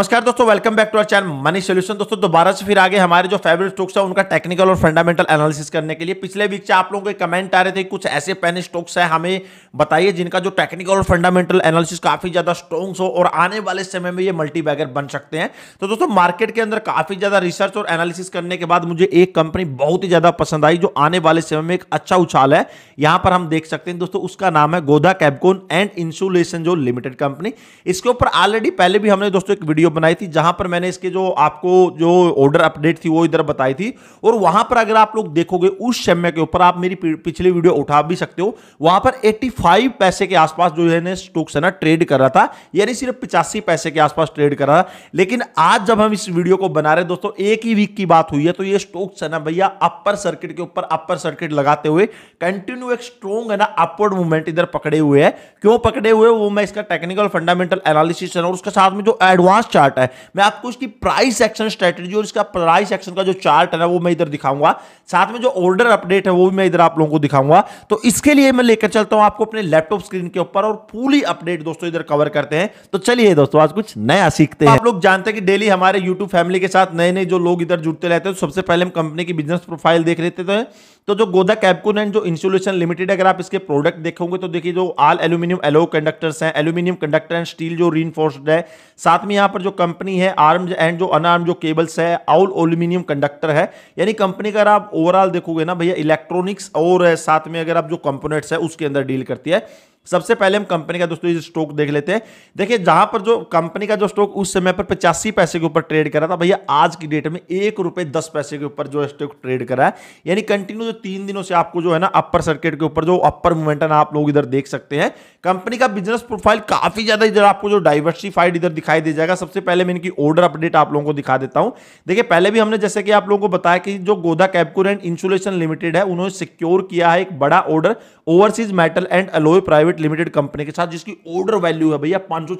नमस्कार दोस्तों welcome back to our channel money solution दोस्तों दोबारा से फिर आगे हमारे जो फेवरेट स्टॉक्स है उनका टेक्निकल और फंडामेंटल एनालिसिस करने के लिए पिछले वीक से आप लोगों के कमेंट आ रहे थे कुछ ऐसे पेन स्टॉक्स हैं हमें बताइए जिनका जो टेक्निकल और फंडामेंटल एनालिसिस काफी ज्यादा स्ट्रॉन्ग हो और आने वाले समय में ये मल्टी बैगर बन सकते हैं तो दोस्तों मार्केट के अंदर काफी ज्यादा रिसर्च और एनालिसिस करने के बाद मुझे एक कंपनी बहुत ही ज्यादा पसंद आई जो आने वाले समय में एक अच्छा उछाल है यहां पर हम देख सकते हैं दोस्तों उसका नाम है गोधा कैबकोन एंड इंसुलेशन जो लिमिटेड कंपनी इसके ऊपर ऑलरेडी पहले भी हमने दोस्तों एक वीडियो वीडियो बनाई थी जहां पर मैंने इसके जो आपको जो ऑर्डर अपडेट थी वो इधर बताई थी और वहां पर अगर आप लोग देखोगे उस समय के ऊपर आप मेरी पिछली वीडियो उठा भी सकते हो वहां पर 85 पैसे के आसपास जो है ना स्टॉक्स है ना ट्रेड कर रहा था यानी सिर्फ पिचासी पैसे के आसपास ट्रेड कर रहा था लेकिन आज जब हम इस वीडियो को बना रहे दोस्तों एक ही वीक की बात हुई है तो ये स्टॉक्स है ना भैया अपर सर्किट के ऊपर अपर सर्किट लगाते हुए कंटिन्यू एक स्ट्रॉन्ग है ना अपवर्ड मूवमेंट इधर पकड़े हुए है क्यों पकड़े हुए वो मैं इसका टेक्निकल फंडामेंटल एनालिसिस और उसके साथ में जो एडवांस चार्ट है मैं आपको इसकी प्राइस एक्शन स्ट्रेटेजी और इसका प्राइस एक्शन का जो चार्ट है ना वो मैं इधर दिखाऊंगा साथ में जो ऑर्डर अपडेट है वो भी मैं इधर आप लोगों को दिखाऊंगा तो इसके लिए मैं लेकर चलता हूं आपको अपने लैपटॉप स्क्रीन के ऊपर और पूरी अपडेट दोस्तों इधर कवर करते हैं तो चलिए दोस्तों आज कुछ नया सीखते हैं आप लोग जानते हैं कि डेली हमारे यूट्यूब फैमिली के साथ नए नए जो लोग इधर जुड़ते रहते हैं तो सबसे पहले हम कंपनी की बिजनेस प्रोफाइल देख लेते हैं तो जो गोदा कैपकोन एंड जो इंसुलेशन लिमिटेड अगर आप इसके प्रोडक्ट देखोगे तो देखिए जो ऑल एल्यूमिनियम एलो कंडक्टर्स हैं एल्यूमिनियम कंडक्टर एंड स्टील जो रीनफोर्स्ड है साथ में यहाँ पर पर जो कंपनी है आर्म एंड जो अनआर्म जो केबल्स है ऑल एल्यूमिनियम कंडक्टर है यानी कंपनी का अगर आप ओवरऑल देखोगे ना भैया इलेक्ट्रॉनिक्स और साथ में अगर आप जो कंपोनेंट्स है उसके अंदर डील करती है सबसे पहले हम कंपनी का दोस्तों ये स्टॉक देख लेते हैं देखिए जहां पर जो कंपनी का जो स्टॉक उस समय पर पचासी पैसे के ऊपर ट्रेड करा था भैया आज की डेट में एक रुपए दस पैसे के ऊपर जो स्टॉक ट्रेड करा है यानी कंटिन्यू जो तीन दिनों से आपको जो है ना अपर सर्किट के ऊपर जो अपर मोमेंटम आप लोग इधर देख सकते हैं कंपनी का बिजनेस प्रोफाइल काफी ज्यादा इधर आपको जो डाइवर्सिफाइड इधर दिखाई दे जाएगा सबसे पहले मैं इनकी ऑर्डर अपडेट आप लोगों को दिखा देता हूं देखिए पहले भी हमने जैसे कि आप लोगों को बताया कि जो Godha Cabcon and insulation limited है उन्होंने सिक्योर किया है एक बड़ा order overseas metal and alloy private private limited company के साथ जिसकी ऑर्डर वैल्यू है भैया पांच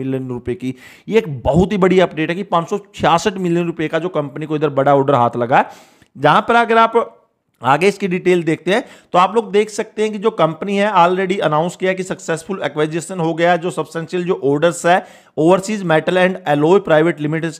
मिलियन रुपए की ये एक बहुत ही बड़ी अपडेट है कि पांच मिलियन रुपए का जो कंपनी को इधर बड़ा ऑर्डर हाथ लगा जहां पर अगर आप आगे इसकी डिटेल देखते हैं तो आप लोग देख सकते हैं कि जो कंपनी है ऑलरेडी अनाउंस किया कि सक्सेसफुल एक्वाइजेशन हो गया जो सब्सटेंशियल जो ऑर्डर्स है overseas metal and alloy private limited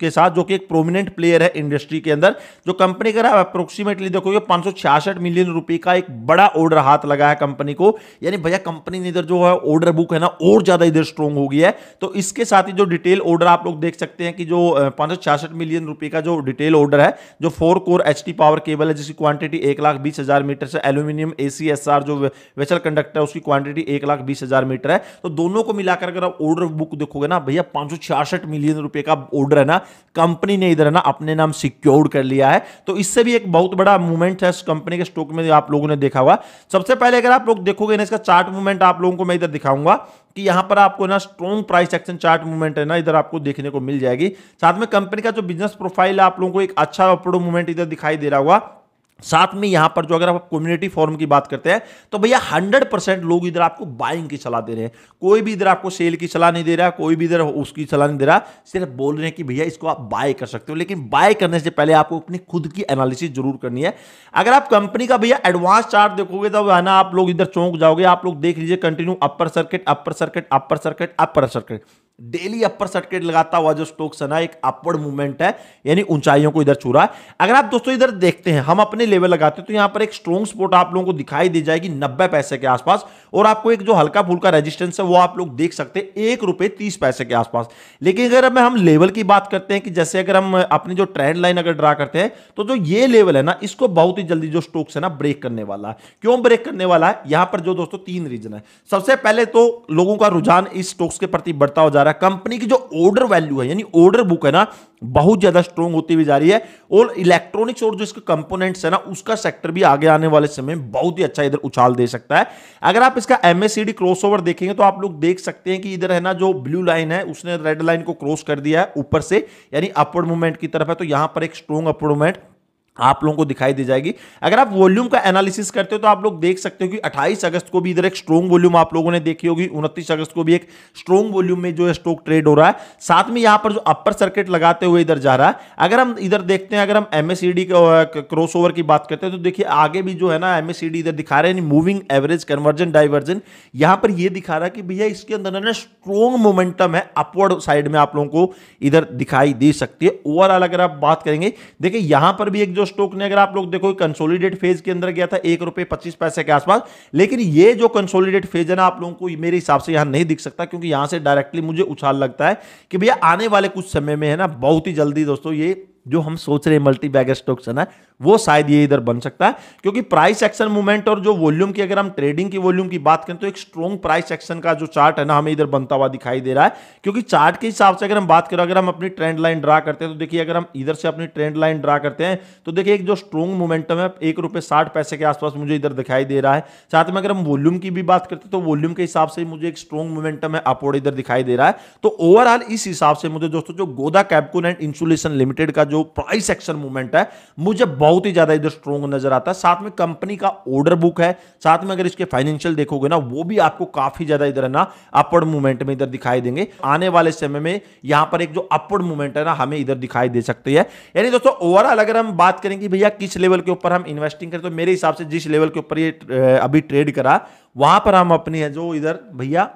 के साथ जो कि एक प्रोमिनेंट प्लेयर है इंडस्ट्री के अंदर जो कंपनी कर का अप्रोक्सीमेटली देखोगे पांच मिलियन रुपए का एक बड़ा ऑर्डर हाथ लगा है कंपनी को यानी भैया कंपनी ने इधर जो है ऑर्डर बुक है ना और ज्यादा इधर स्ट्रॉन्ग हो गया है तो इसके साथ ही जो डिटेल ऑर्डर आप लोग देख सकते हैं कि जो पांच मिलियन रुपए का जो डिटेल ऑर्डर है जो four core H power cable है जिसकी क्वांटिटी एक लाख बीस हज़ार मीटर से aluminium A C S R weasel वेचल कंडक्टर है उसकी क्वांटिटी एक लाख बीस हज़ार मीटर है तो दोनों को मिलाकर अगर आप ऑर्डर बुक देखोगे ना भैया पांच सौ छियासठ मिलियन रुपए का ऑर्डर है ना कंपनी ने इधर है ना अपने नाम सिक्योर कर लिया है तो इससे भी एक बहुत बड़ा मूवमेंट है कंपनी के स्टॉक में आप लोगों ने देखा हुआ सबसे पहले अगर आप लोग देखोगे ना इसका चार्ट मूवमेंट आप लोगों को मैं इधर दिखाऊंगा कि यहां पर आपको ना strong price action chart movement है ना इधर आपको देखने को मिल जाएगी साथ में कंपनी का जो बिजनेस प्रोफाइल है आप लोगों को एक अच्छा अपडो मूवमेंट इधर दिखाई दे रहा होगा साथ में यहां पर जो अगर आप कम्युनिटी फॉर्म की बात करते हैं तो भैया 100 परसेंट लोग इधर आपको बाइंग की सलाह दे रहे हैं कोई भी इधर आपको सेल की सलाह नहीं दे रहा कोई भी इधर उसकी सलाह नहीं दे रहा सिर्फ बोल रहे हैं कि भैया इसको आप बाय कर सकते हो लेकिन बाय करने से पहले आपको अपनी खुद की एनालिसिस जरूर करनी है अगर आप कंपनी का भैया एडवांस चार्ट देखोगे तो है ना आप लोग इधर चौंक जाओगे आप लोग देख लीजिए continue upper circuit upper circuit upper circuit upper circuit daily upper circuit लगाता हुआ जो स्टोक्स है ना एक अपवर्ड मूवमेंट है यानी ऊंचाइयों को इधर छू है अगर आप दोस्तों इधर देखते हैं हम अपने लेवल लगाते हैं तो यहां पर एक स्ट्रॉन्ग स्पोर्ट आप लोगों को दिखाई दी जाएगी नब्बे पैसे के आसपास और आपको एक जो हल्का फुल्का रेजिस्टेंस है वो आप लोग देख सकते हैं एक रुपये तीस पैसे के आसपास लेकिन अगर हम लेवल की बात करते हैं कि जैसे अगर हम अपनी जो ट्रेंड लाइन अगर ड्रा करते हैं तो जो ये लेवल है ना इसको बहुत ही जल्दी जो स्टोक्स है ना ब्रेक करने वाला है क्यों ब्रेक करने वाला है यहां पर जो दोस्तों तीन रीजन है सबसे पहले तो लोगों का रुझान इस स्टोक्स के प्रति बढ़ता हो जा रहा है रहा है कंपनी की जो ऑर्डर वैल्यू है यानी ऑर्डर बुक है ना बहुत ज्यादा स्ट्रॉन्ग होती हुई जा रही है और इलेक्ट्रॉनिक्स और जो इसके कंपोनेंट्स है ना उसका सेक्टर भी आगे आने वाले समय में बहुत ही अच्छा इधर उछाल दे सकता है अगर आप इसका एमएससीडी क्रॉसओवर देखेंगे तो आप लोग देख सकते हैं कि इधर है ना जो ब्लू लाइन है उसने रेड लाइन को क्रॉस कर दिया है ऊपर से यानी अपवर्ड मूवमेंट की तरफ है तो यहां पर एक स्ट्रॉन्ग अपवर्ड मूवमेंट आप लोगों को दिखाई दी जाएगी अगर आप वॉल्यूम का एनालिसिस करते हो तो आप लोग देख सकते हो कि 28 अगस्त को भी इधर एक स्ट्रॉन्ग वॉल्यूम आप लोगों ने देखी होगी 29 अगस्त को भी एक स्ट्रॉन्ग वॉल्यूम में जो है स्टॉक ट्रेड हो रहा है साथ में यहां पर जो अपर सर्किट लगाते हुए इधर जा रहा है अगर हम इधर देखते हैं अगर हम एमएसईडी क्रॉस ओवर की बात करते हैं तो देखिए आगे भी जो है ना एमएसईडी इधर दिखा रहे हैं मूविंग एवरेज कन्वर्जन डाइवर्जन यहां पर यह दिखा रहा है कि भैया इसके अंदर ना स्ट्रॉन्ग मोमेंटम है अपवर्ड साइड में आप लोगों को इधर दिखाई दे सकती है ओवरऑल अगर आप बात करेंगे देखिए यहां पर भी एक जो स्टॉक ने अगर आप लोग देखो कंसोलिडेट फेज के अंदर गया था एक रुपए पच्चीस पैसे के आसपास लेकिन ये जो कंसोलिडेट फेज है ना आप लोगों को मेरे हिसाब से यहां नहीं दिख सकता क्योंकि यहां से डायरेक्टली मुझे उछाल लगता है कि भैया आने वाले कुछ समय में है ना बहुत ही जल्दी दोस्तों ये जो हम सोच रहे हैं मल्टी बैगर स्टॉक्स है ना वो शायद ये इधर बन सकता है क्योंकि प्राइस एक्शन मूवमेंट और जो वॉल्यूम की अगर हम ट्रेडिंग की वॉल्यूम की बात करें तो एक स्ट्रॉन्ग प्राइस एक्शन का जो चार्ट है ना हमें इधर बनता हुआ दिखाई दे रहा है क्योंकि चार्ट के हिसाब से अगर हम बात करें अगर हम अपनी ट्रेंड लाइन ड्रा करते हैं तो देखिए अगर हम इधर से अपनी ट्रेंड लाइन ड्रा करते हैं तो देखिए एक जो स्ट्रॉन्ग मोमेंटम है एक रुपये साठ पैसे के आसपास मुझे इधर दिखाई दे रहा है साथ में अगर हम वॉल्यूम की भी बात करते हैं तो वॉल्यूम के हिसाब से मुझे एक स्ट्रॉन्ग मोमेंटम है अपवर्ड इधर दिखाई दे रहा है तो ओवरऑल इस हिसाब से मुझे दोस्तों जो Godha Cabcon and insulation limited का जो जो प्राइस एक्शन मूवमेंट है मुझे बहुत ही ज्यादा इधर स्ट्रॉन्ग नजर आता है साथ में कंपनी का ऑर्डर बुक है साथ में अगर इसके फाइनेंशियल देखोगे ना वो भी आपको काफी ज्यादा इधर है ना अपर्ड मूवमेंट में इधर दिखाई देंगे आने वाले समय में यहां पर एक जो अपर्ड मूवमेंट है ना हमें इधर दिखाई दे सकती है यानी दोस्तों ओवरऑल अगर हम बात करें कि भैया किस लेवल के ऊपर हम इन्वेस्टिंग करें तो मेरे हिसाब से जिस लेवल के ऊपर ये अभी ट्रेड करा वहां पर हम अपनी है जो इधर भैया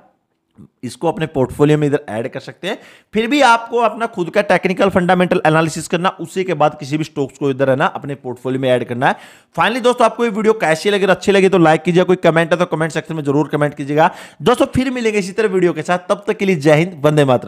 इसको अपने पोर्टफोलियो में इधर ऐड कर सकते हैं फिर भी आपको अपना खुद का टेक्निकल फंडामेंटल एनालिसिस करना उसी के बाद किसी भी स्टॉक्स को इधर है ना अपने पोर्टफोलियो में ऐड करना है फाइनली दोस्तों आपको ये वीडियो कैसी लगे अच्छी लगे तो लाइक कीजिए कोई कमेंट है तो कमेंट सेक्शन में जरूर कमेंट कीजिएगा दोस्तों फिर मिलेंगे इसी तरह वीडियो के साथ तब तक के लिए जय हिंद वंदे मातरम